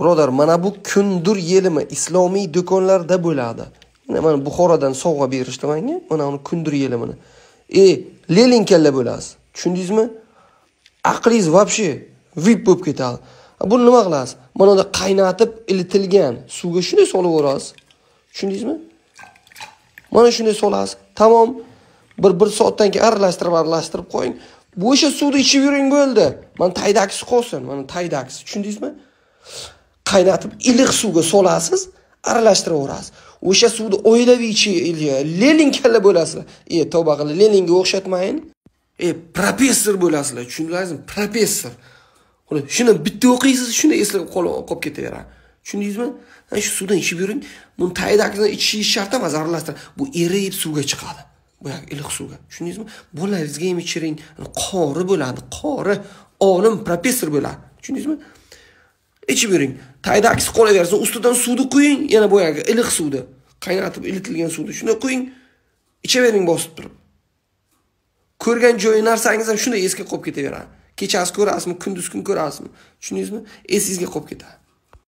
birodar mana bu kundur yelimi islomiy do'konlarda bo'ladi mana buxorodan sovg'a berishdi manga mana uni kundur yelimini e lelin kalla bo'lasiz tushundingizmi aqlingiz вообще vip bo'lib ketadi buni nima qilasiz mana bunda qaynatib ilitilgan suvga shunday yuborasiz tushundingizmi mana shunday solasiz tamom bir bir soatdan keyin aralashtirib aralashtirib qo'ying bu o'sha suvni ichib yuring bo'ldi mana taydakisi qolsin mana taydakisi tushundingizmi qaynatib iliq suvga solasiz aralashtiraverasiz o'sha suvni oilaviy lenin kalla bo'lasizlar e tavba qilib leninga o'xshatmayin e professor bo'lasizlar tushundingizmi professor shuni bitta o'qiysiz shuni eslab qolib ketaveradi tushundingizmi ana shu suvdan ichib yuring buni tagidagisini ichishingiz shart emas aralashtirib bu eriyib suvga chiqadi boyagi iliq suvga tushundingizmi bolalaringizga ham ichiring qori bo'ladi qori olim professor bo'ladi tushundingizmi ichib yuring tagida aksi qolaversa ustidan suvni quying yana boyagi iliq suvni qaynatib ilitilgan suvni shunday quying ichavering bosib turib ko'rgan joyi narsangiz ham shunday esga qolib ketaveradi kechasi ko'rasizmi kunduz kun ko'rasizmi tushundingizmi esingizga qolib ketadi